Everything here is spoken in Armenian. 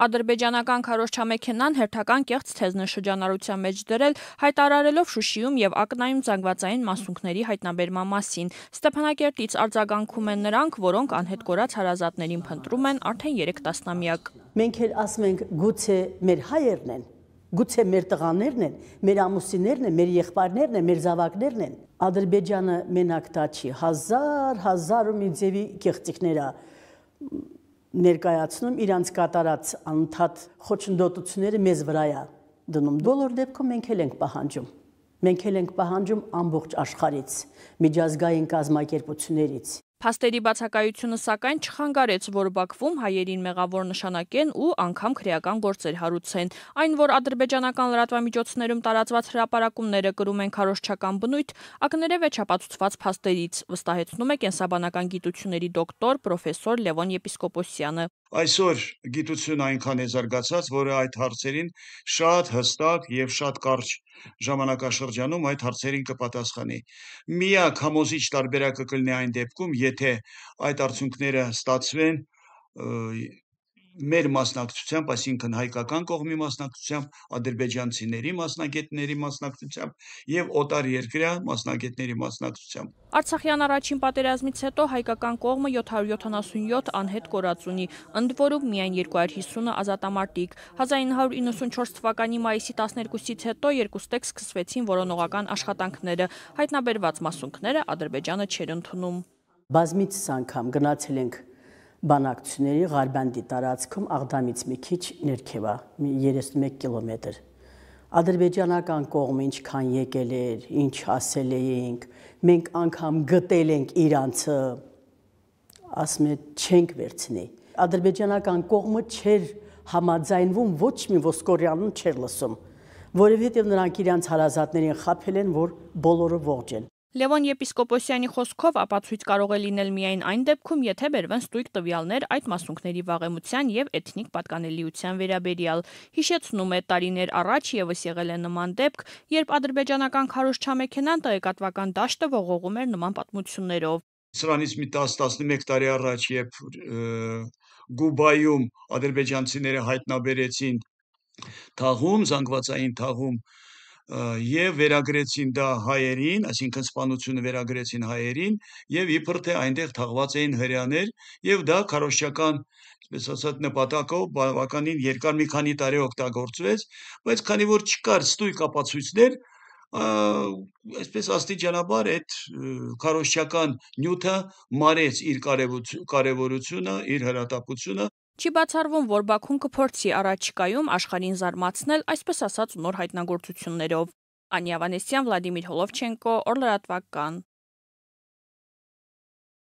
ադրբեջանական քարոշչամեքենան հերթական կեղծ թեզնը շրջանառության մեջ դրել, հայտարարելով Շուշիում եւ ակնայում զանգվածային մասունքների հայտնաբերման մասին։ Ստեփանակերտից արձագանքում են նրանք, որոնք անհետ կորած հարազատներին փնտրում են արդեն 3 տասնամյակ։ Մենք էլ ասում ենք գուցե մեր հայերն են, գուցե մեր տղաներն են, մեր ամուսիներն են, մեր եղբայրներն են, մեր զավակներն են։ Ադրբեջանը մենակ տա չի, հազար, հազար ու մի ձևի կեղծիքներ է ներկայացնում իրանց կատարած անընդհատ խոչընդոտությունները մեզ վրա է դնում։ Բոլոր դեպքում մենք էլ ենք պահանջում։ Մենք էլ ենք պահանջում ամբողջ աշխարից, միջազգային կազմակերպություններից։ Փաստերի բացակայությունը սակայն չխանգարեց, որ Բաքվում հայերին մեղավոր նշանակեն ու անգամ քրեական գործեր հարուցեն։ Այն, որ ադրբեջանական լրատվամիջոցներում տարածված հրապարակումները գրում են քարոշչական բնույթ, ակներև է չապացուցված փաստերից, վստահեցնում է կենսաբանական գիտությունների դոկտոր պրոֆեսոր Լևոն Եպիսկոպոսյանը։ Այսօր գիտությունը այնքան է զարգացած, որ այդ հարցերին շատ հստակ եւ շատ կարճ ժամանակաշրջանում այդ հարցերին կպատասխանի։ Միակ համոզիչ տարբերակը կլինի այն դեպքում, եթե այդ արդյունքները ստացվեն մեր մասնակցությամբ, այսինքն հայկական կողմի մասնակցությամբ, ադրբեջանցիների մասնագետների մասնակցությամբ եւ օտար երկրյա մասնագետների մասնակցությամբ։ Արցախյան առաջին պատերազմից հետո հայկական կողմը 777 անհետ կորած ունի, ընդ որում միայն 250-ը ազատամարտիկ։ 1994 թվականի մայիսի 12-ից հետո երկուստեք սկսվեցին որոնողական աշխատանքները։ Հայտնաբերված մասունքները Ադրբեջանը չէր ընդունում։ Բազմից անգամ գնացել ենք բանակցությունների Ղարբանդի տարածքում Աղդամից մի քիչ ներքև է, 31 կիլոմետր։ Ադրբեջանական կողմը ինչքան եկել էր, ինչ ասել էինք, մենք անգամ գտել ենք իրանցը, ասում է չենք վերցնի։ Ադրբեջանական կողմը չէր համաձայնվում ոչ մի ոսկորյանուն չէր լսում, որևէտև նրանք իրանց հարազատներին խափել են, որ բոլորը ողջ են։ Լևոն Եպիսկոպոսյանի խոսքով ապացույց կարող է լինել միայն այն դեպքում, եթե բերվեն ստույգ տվյալներ այդ մասունքների վաղեմության եւ էթնիկ պատկանելիության վերաբերյալ։ Հիշեցնում է տարիներ առաջ եւս եղել է նման դեպք, երբ ադրբեջանական քարոշչամեքենան տեղեկատվական դաշտը ողողում էր նման պատմություններով։ Սրանից մի 10-11 տարի առաջ, երբ Գուբայում ադրբեջանցիները հայտնաբերեցին թաղում, զանգվածային թաղում եւ վերագրեցին դա հայերին, այսինքն սպանությունը վերագրեցին հայերին եւ իբր թե այնտեղ թաղված էին հрьяաներ եւ դա քարոշչական այսպես ասած նպատակով բավականին երկար մի քանի տարի օգտագործվեց, բայց քանի որ չկար ստույգ ապացույցներ, այսպես աստիճանաբար այդ քարոշչական նյութը մարեց իր կարևորությունը, իր հրատապությունը Չի բացառվում, որ Բաքուն կփորձի առաջիկայում աշխարհին զարմացնել, այսպես ասած, նոր հայտնագործություններով։ Անիա Վանեսյան, Վլադիմիր Հոլովչենկո, Օրլրատվական